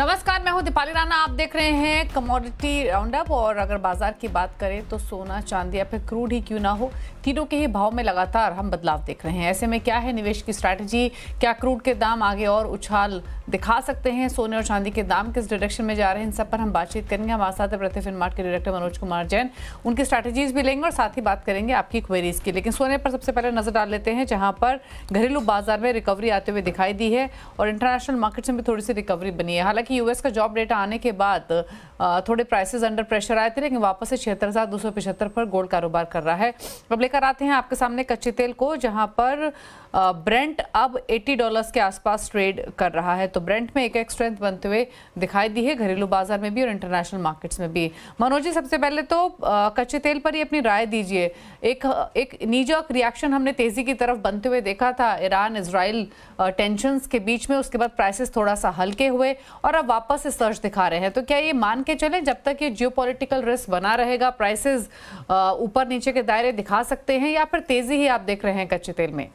नमस्कार मैं हूं दीपाली राणा आप देख रहे हैं कमोडिटी राउंडअप और अगर बाजार की बात करें तो सोना चांदी या फिर क्रूड ही क्यों ना हो तीनों के ही भाव में लगातार हम बदलाव देख रहे हैं ऐसे में क्या है निवेश की स्ट्रैटेजी क्या क्रूड के दाम आगे और उछाल दिखा सकते हैं सोने और चांदी के दाम किस डायरेक्शन में जा रहे हैं इन सब पर हम बातचीत करेंगे हमारे साथ प्रति फिनमार्ट के डायरेक्टर मनोज कुमार जैन उनकी स्ट्रैटेजीज भी लेंगे और साथ ही बात करेंगे आपकी क्वेरीज की लेकिन सोने पर सबसे पहले नजर डाल लेते हैं जहाँ पर घरेलू बाजार में रिकवरी आते हुए दिखाई दी है और इंटरनेशनल मार्केट्स में भी थोड़ी सी रिकवरी बनी है हालांकि कि यूएस का जॉब डेटा आने के बाद थोड़े प्राइसेस अंडर प्रेशर आए थे लेकिन वापस से छिहत्तर हज़ार दो पर गोल्ड कारोबार कर रहा है अब लेकर आते हैं आपके सामने कच्चे तेल को जहां पर ब्रेंट अब 80 डॉलर्स के आसपास ट्रेड कर रहा है तो ब्रेंट में एक एक स्ट्रेंथ बनते हुए दिखाई दी है घरेलू बाजार में भी और इंटरनेशनल मार्केट्स में भी मनोज जी सबसे पहले तो कच्चे तेल पर ही अपनी राय दीजिए एक एक निजॉक रिएक्शन हमने तेज़ी की तरफ बनते हुए देखा था ईरान इसराइल टेंशन के बीच में उसके बाद प्राइसेस थोड़ा सा हल्के हुए और अब वापस से सर्च दिखा रहे हैं तो क्या ये मान के चले जब तक ये जियो रिस्क बना रहेगा प्राइसेस ऊपर नीचे के दायरे दिखा सकते हैं या फिर तेजी ही आप देख रहे हैं कच्चे तेल में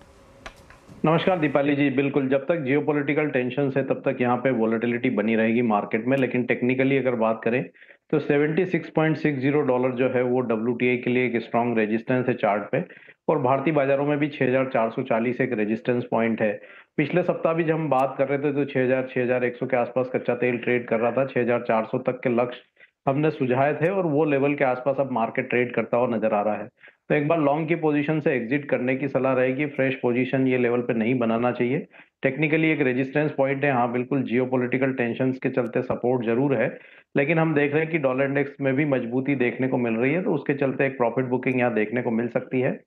नमस्कार दीपाली जी बिल्कुल जब तक जियो पोलिटिकल टेंशन है तब तक यहाँ पे वॉलिटिलिटी बनी रहेगी मार्केट में लेकिन टेक्निकली अगर बात करें तो 76.60 डॉलर जो है वो डब्ल्यू के लिए एक स्ट्रॉन्ग रेजिस्टेंस है चार्ट पे और भारतीय बाजारों में भी 6,440 एक रेजिस्टेंस पॉइंट है पिछले सप्ताह भी जब हम बात कर रहे थे तो 6,000 6,100 के आसपास कच्चा तेल ट्रेड कर रहा था 6,400 तक के लक्ष्य हमने सुझाए थे और वो लेवल के आसपास अब मार्केट ट्रेड करता हुआ नजर आ रहा है तो एक बार लॉन्ग की पोजीशन से एग्जिट करने की सलाह रहेगी फ्रेश पोजीशन ये लेवल पे नहीं बनाना चाहिए टेक्निकली एक रेजिस्टेंस पॉइंट है हाँ बिल्कुल जियोपॉलिटिकल टेंशन के चलते सपोर्ट जरूर है लेकिन हम देख रहे हैं कि डॉलर इंडेक्स में भी मजबूती देखने को मिल रही है तो उसके चलते एक प्रॉफिट बुकिंग यहाँ देखने को मिल सकती है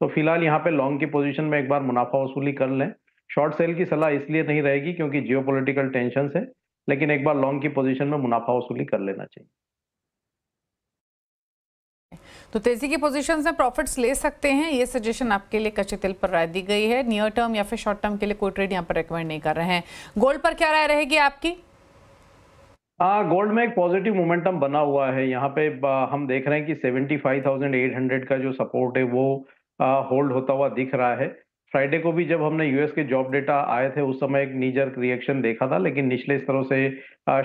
तो फिलहाल यहाँ पे लॉन्ग की पोजीशन में एक बार मुनाफा वसूली कर लें शॉर्ट सेल की सलाह इसलिए नहीं रहेगी क्योंकि जियो पोलिटिकल टेंशन है लेकिन एक बार लॉन्ग की पोजीशन में मुनाफा वसूली कर लेना चाहिए तो तेजी की पोजीशंस में प्रॉफिट्स ले सकते हैं ये सजेशन आपके लिए कच्चे तेल पर राय दी गई है नियर टर्म या फिर शॉर्ट टर्म के लिए कोई ट्रेड यहाँ पर रिकमेंड नहीं कर रहे हैं गोल्ड पर क्या राय रहेगी आपकी आ, गोल्ड में एक पॉजिटिव मोमेंटम बना हुआ है यहाँ पे हम देख रहे हैं कि 75,800 का जो सपोर्ट है वो होल्ड होता हुआ दिख रहा है फ्राइडे को भी जब हमने यूएस के जॉब डेटा आए थे उस समय एक नीजर रिएक्शन देखा था लेकिन निचले स्तरों से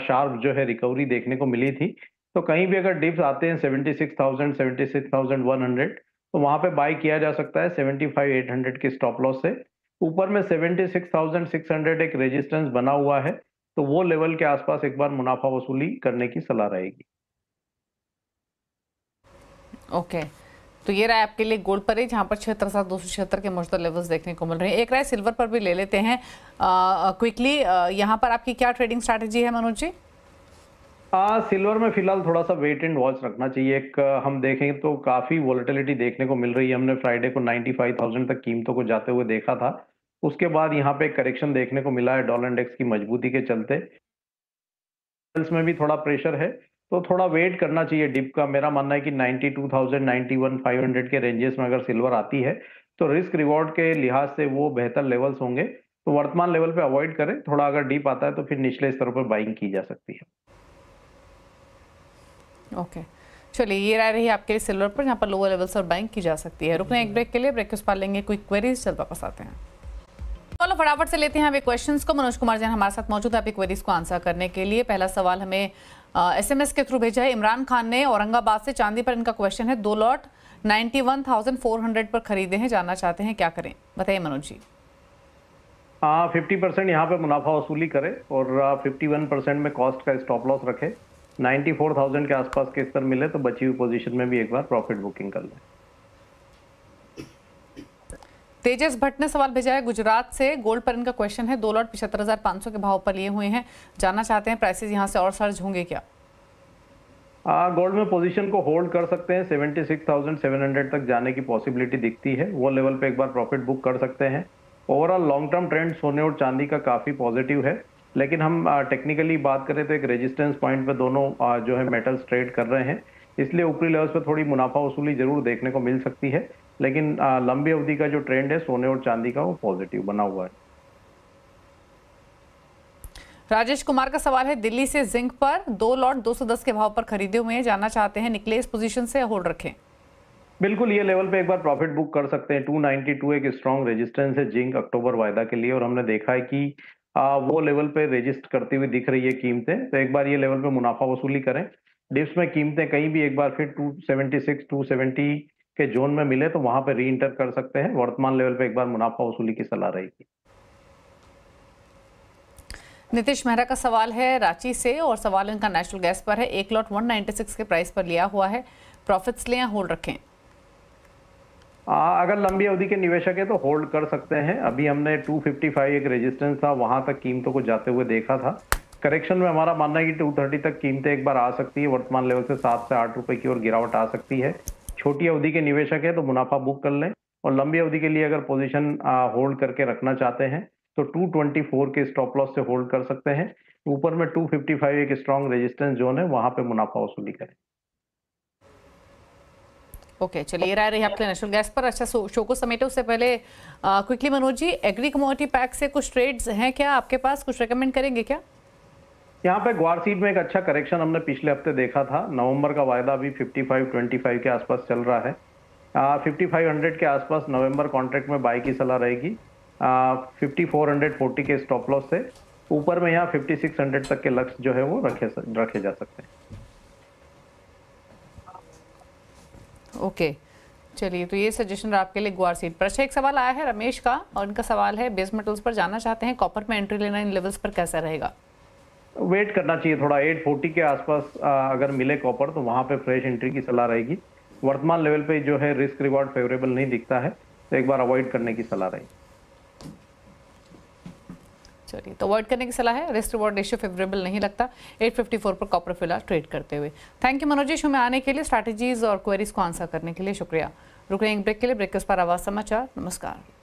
शार्प जो है रिकवरी देखने को मिली थी तो कहीं भी अगर डिप्स आते हैं वन हंड्रेड तो वहां पे बाय किया जा सकता है सेवेंटी फाइव एट हंड्रेड के स्टॉप लॉस से ऊपर में seventy six six thousand hundred एक रेजिस्टेंस बना हुआ है तो वो लेवल के आसपास एक बार मुनाफा वसूली करने की सलाह रहेगी ओके okay. तो ये रहा आपके लिए गोल्ड पर ही जहाँ पर छिहत्तर सात दो सौ छिहत्तर के मौजूदा लेवल्स देखने को मिल रहे हैं एक राय सिल्वर पर भी ले लेते हैं क्विकली यहाँ पर आपकी क्या ट्रेडिंग स्ट्रैटेजी है मनोज जी हाँ सिल्वर में फिलहाल थोड़ा सा वेट एंड वॉच रखना चाहिए एक हम देखें तो काफी वॉलिटिलिटी देखने को मिल रही है हमने फ्राइडे को 95,000 तक कीमतों को जाते हुए देखा था उसके बाद यहाँ पे करेक्शन देखने को मिला है डॉलर इंडेक्स की मजबूती के चलते में भी थोड़ा प्रेशर है तो थोड़ा वेट करना चाहिए डिप का मेरा मानना है कि ninety ninety two thousand one five hundred के रेंजेस में अगर सिल्वर आती है तो रिस्क रिवॉर्ड के लिहाज से वो बेहतर लेवल्स होंगे तो वर्तमान लेवल पे अवॉइड करें थोड़ा अगर डीप आता है तो फिर निचले स्तर पर बाइंग की जा सकती है ओके चलिए ये राय रही आपके लिए सिल्वर पर जहाँ पर लोअर लेवल्स पर बाइंग की जा सकती है रुकने एक ब्रेक के लिए ब्रेक के उस लेंगे कोई क्वेरीज चल वापस आते हैं चलो फटाफट से लेते हैं अभी क्वेश्चंस को मनोज कुमार जैन हमारे साथ मौजूद है अभी क्वेरीज को आंसर करने के लिए पहला सवाल हमें एसएमएस के थ्रू भेजा है इमरान खान ने औरंगाबाद से चांदी पर इनका क्वेश्चन है दो लॉट 91,400 पर खरीदे हैं जानना चाहते हैं क्या करें बताइए मनोज जी हाँ फिफ्टी परसेंट यहाँ पर मुनाफा वसूली करें और फिफ्टी वन परसेंट में कॉस्ट का स्टॉप लॉस रखें 94,000 के आसपास के स्तर मिले तो बची हुई पोजिशन में भी एक बार प्रॉफिट बुकिंग कर लें तेजस भट्ट ने सवाल भेजा है गुजरात से गोल्ड पर इनका क्वेश्चन है दो लॉट पिछहत्तर हजार पांच सौ के भाव पर लिए हुए हैं जानना चाहते हैं प्राइसेस यहाँ से और सर्ज होंगे क्या गोल्ड में पोजीशन को होल्ड कर सकते हैं 76,700 तक जाने की पॉसिबिलिटी दिखती है वो लेवल पे एक बार प्रॉफिट बुक कर सकते हैं ओवरऑल लॉन्ग टर्म ट्रेंड सोने और चांदी का काफ़ी पॉजिटिव है लेकिन हम टेक्निकली बात करें तो एक रेजिस्टेंस पॉइंट पे दोनों जो है मेटल्स ट्रेड कर रहे हैं इसलिए ऊपरी लेवल्स पर थोड़ी मुनाफा वसूली जरूर देखने को मिल सकती है लेकिन लंबी अवधि का जो ट्रेंड है सोने और चांदी का वो पॉजिटिव बना हुआ है राजेश कुमार का सवाल है दिल्ली से जिंक पर दो लॉट 210 के भाव पर खरीदे हुए हैं जाना चाहते हैं निकले इस पोजीशन से होल्ड रखें बिल्कुल ये लेवल पे एक बार प्रॉफिट बुक कर सकते हैं 292 एक स्ट्रॉन्ग रेजिस्टेंस है जिंक अक्टूबर वायदा के लिए और हमने देखा है कि आ, वो लेवल पे रजिस्ट करती हुई दिख रही है कीमतें तो एक बार ये लेवल पे मुनाफा वसूली करें डिप्स में कीमतें कहीं भी एक बार फिर टू सेवेंटी के जोन में मिले तो वहां पर री इंटर कर सकते हैं वर्तमान लेवल पे एक बार मुनाफा वसूली की सलाह रहेगी नीतीश मेहरा का सवाल है रांची से और सवाल इनका नेशनल गैस पर है एक लॉट 196 के प्राइस पर लिया हुआ है प्रॉफिट्स लें या होल्ड रखें आ, अगर लंबी अवधि के निवेशक है तो होल्ड कर सकते हैं अभी हमने 255 एक रेजिस्टेंस था वहां तक कीमतों को जाते हुए देखा था करेक्शन में हमारा मानना है कि 230 तक कीमतें एक बार आ सकती है वर्तमान लेवल से सात से आठ रुपए की ओर गिरावट आ सकती है छोटी अवधि के निवेशक है तो मुनाफा बुक कर लें और लंबी अवधि के लिए अगर पोजीशन होल्ड करके रखना चाहते हैं तो 224 के स्टॉप लॉस से होल्ड कर सकते हैं ऊपर में 255 एक स्ट्रांग रेजिस्टेंस जोन है वहां पे मुनाफा वसूली करें ओके okay, चलिए राय रही आपके नेशनल गैस पर अच्छा शो को समेटे उससे पहले quickly Manoj ji agri commodity pack से कुछ ट्रेड्स हैं क्या आपके पास कुछ रिकमेंड करेंगे क्या यहाँ पे ग्वार सीट में एक अच्छा करेक्शन हमने पिछले हफ्ते देखा था नवंबर का वायदा भी 55 25 के आसपास चल रहा है फिफ्टी फाइव हंड्रेड के आसपास नवंबर कॉन्ट्रैक्ट में बाई की सलाह रहेगी फिफ्टी फोर हंड्रेड फोर्टी के स्टॉप लॉस से ऊपर में यहाँ फिफ्टी सिक्स हंड्रेड तक के लक्ष्य जो है वो रखे रखे जा सकते हैं ओके चलिए तो ये सजेशन आपके लिए ग्वार सीट प्रश्न अच्छा, एक सवाल आया है रमेश का और इनका सवाल है बेस मेटल्स पर जाना चाहते हैं कॉपर में एंट्री लेना इन लेवल्स पर कैसा रहेगा वेट करना चाहिए थोड़ा 840 के आसपास अगर मिले कॉपर तो वहां पे फ्रेश एंट्री की सलाह रहेगी वर्तमान लेवल पे जो है रिस्क रिवॉर्ड फेवरेबल नहीं दिखता है तो एक बार अवॉइड करने की सलाह रहेगी चलिए तो अवॉइड करने की सलाह है रिस्क रिवॉर्ड रेशियो फेवरेबल नहीं लगता 854 पर कॉपर फिलहाल ट्रेड करते हुए थैंक यू मनोज शो में आने के लिए स्ट्रैटेजीज और क्वेरीज को आंसर करने के लिए शुक्रिया रुक रहे ब्रेक के लिए ब्रेक के पर आवाज समाचार नमस्कार